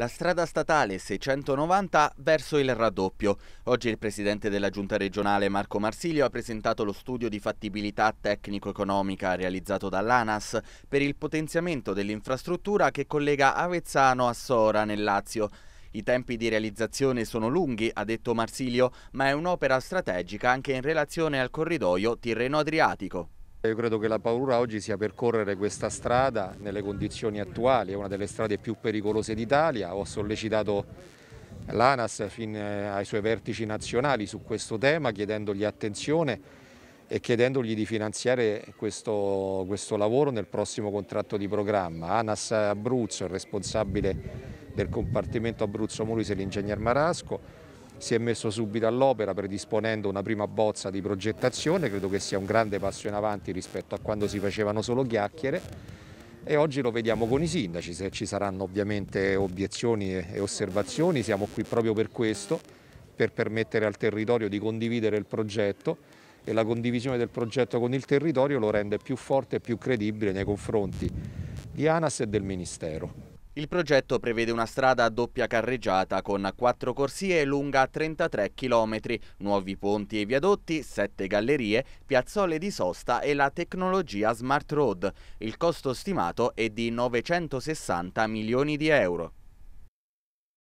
la strada statale 690 verso il raddoppio. Oggi il presidente della giunta regionale Marco Marsilio ha presentato lo studio di fattibilità tecnico-economica realizzato dall'ANAS per il potenziamento dell'infrastruttura che collega Avezzano a Sora nel Lazio. I tempi di realizzazione sono lunghi, ha detto Marsilio, ma è un'opera strategica anche in relazione al corridoio Tirreno-Adriatico. Io credo che la paura oggi sia percorrere questa strada nelle condizioni attuali, è una delle strade più pericolose d'Italia, ho sollecitato l'ANAS fin eh, ai suoi vertici nazionali su questo tema chiedendogli attenzione e chiedendogli di finanziare questo, questo lavoro nel prossimo contratto di programma. ANAS Abruzzo, il responsabile del compartimento Abruzzo Molise, l'ingegner Marasco, si è messo subito all'opera predisponendo una prima bozza di progettazione, credo che sia un grande passo in avanti rispetto a quando si facevano solo chiacchiere e oggi lo vediamo con i sindaci, se ci saranno ovviamente obiezioni e osservazioni, siamo qui proprio per questo, per permettere al territorio di condividere il progetto e la condivisione del progetto con il territorio lo rende più forte e più credibile nei confronti di ANAS e del Ministero. Il progetto prevede una strada a doppia carreggiata con quattro corsie lunga 33 km, nuovi ponti e viadotti, sette gallerie, piazzole di sosta e la tecnologia Smart Road. Il costo stimato è di 960 milioni di euro.